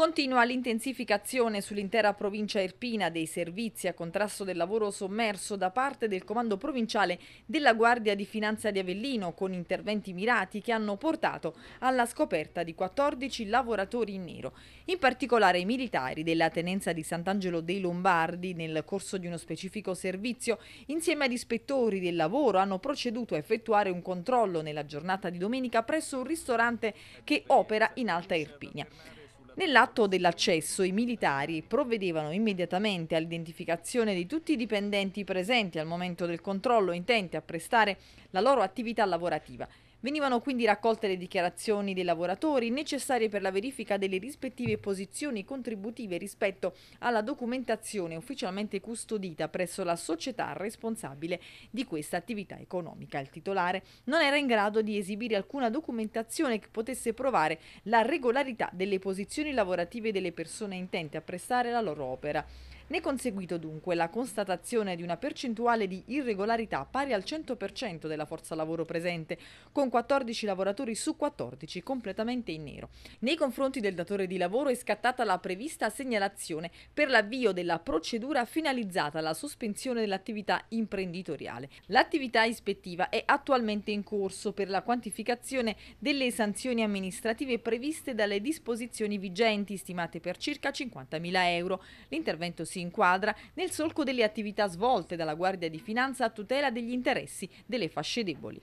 Continua l'intensificazione sull'intera provincia irpina dei servizi a contrasto del lavoro sommerso da parte del Comando Provinciale della Guardia di Finanza di Avellino con interventi mirati che hanno portato alla scoperta di 14 lavoratori in nero, in particolare i militari della Tenenza di Sant'Angelo dei Lombardi nel corso di uno specifico servizio insieme ad ispettori del lavoro hanno proceduto a effettuare un controllo nella giornata di domenica presso un ristorante che opera in Alta Irpinia. Nell'atto dell'accesso i militari provvedevano immediatamente all'identificazione di tutti i dipendenti presenti al momento del controllo intenti a prestare la loro attività lavorativa Venivano quindi raccolte le dichiarazioni dei lavoratori necessarie per la verifica delle rispettive posizioni contributive rispetto alla documentazione ufficialmente custodita presso la società responsabile di questa attività economica. Il titolare non era in grado di esibire alcuna documentazione che potesse provare la regolarità delle posizioni lavorative delle persone intente a prestare la loro opera. Ne è conseguito dunque la constatazione di una percentuale di irregolarità pari al 100% della forza lavoro presente, con 14 lavoratori su 14 completamente in nero. Nei confronti del datore di lavoro è scattata la prevista segnalazione per l'avvio della procedura finalizzata alla sospensione dell'attività imprenditoriale. L'attività ispettiva è attualmente in corso per la quantificazione delle sanzioni amministrative previste dalle disposizioni vigenti, stimate per circa 50.000 euro. L'intervento si inquadra nel solco delle attività svolte dalla Guardia di Finanza a tutela degli interessi delle fasce deboli.